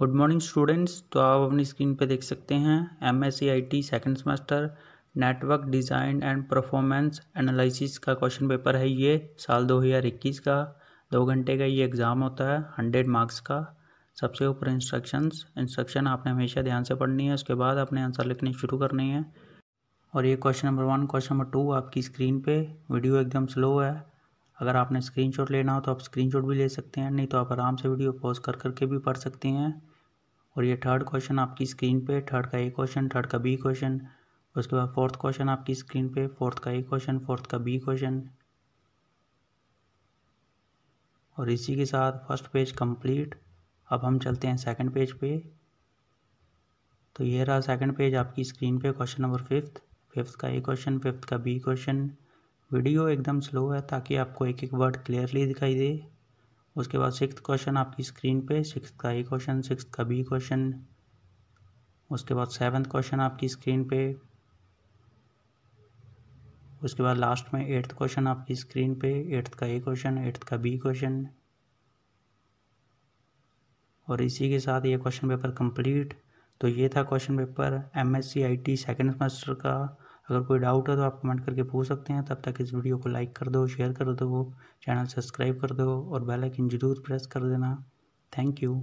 good morning students तो आप अपनी स्क्रीन पर देख सकते हैं M S C I T second semester network design and performance analysis का क्वेश्चन पेपर है ये साल 2021 का दो घंटे का ये एग्ज़ाम होता है हंड्रेड मार्क्स का सबसे ऊपर इंस्ट्रक्शंस इंस्ट्रक्शन आपने हमेशा ध्यान से पढ़नी है उसके बाद आपने आंसर लिखने शुरू करनी है और ये question number one question number two आपकी स्क्रीन पर वीडियो एकदम स्लो है अगर आपने स्क्रीनशॉट लेना हो तो आप स्क्रीनशॉट भी ले सकते हैं नहीं तो आप आराम से वीडियो पॉज कर करके भी पढ़ सकते हैं और ये थर्ड क्वेश्चन आपकी स्क्रीन पे थर्ड का ए क्वेश्चन थर्ड का बी क्वेश्चन उसके बाद फोर्थ क्वेश्चन आपकी स्क्रीन पे फोर्थ का ए क्वेश्चन फोर्थ का बी क्वेश्चन और इसी के साथ फर्स्ट पेज कंप्लीट अब हम चलते हैं सेकंड पेज पे तो ये रहा सेकंड पेज आपकी स्क्रीन पे क्वेश्चन नंबर फिफ्थ फिफ्थ का ए क्वेश्चन फिफ्थ का बी क्वेश्चन वीडियो एकदम स्लो है ताकि आपको एक एक वर्ड क्लियरली दिखाई दे उसके बाद सिक्स क्वेश्चन आपकी स्क्रीन पे सिक्स का ए क्वेश्चन सिक्स का बी क्वेश्चन उसके बाद सेवन्थ क्वेश्चन आपकी स्क्रीन पे उसके बाद लास्ट में एट्थ क्वेश्चन आपकी स्क्रीन पे एट्थ का ए क्वेश्चन एट्थ का बी क्वेश्चन और इसी के साथ ये क्वेश्चन पेपर कंप्लीट तो ये था question paper M S C I T second semester का अगर कोई डाउट है तो आप कमेंट करके पूछ सकते हैं तब तक इस वीडियो को लाइक कर दो शेयर कर दो चैनल सब्सक्राइब कर दो और बेल आइकन जरूर प्रेस कर देना थैंक यू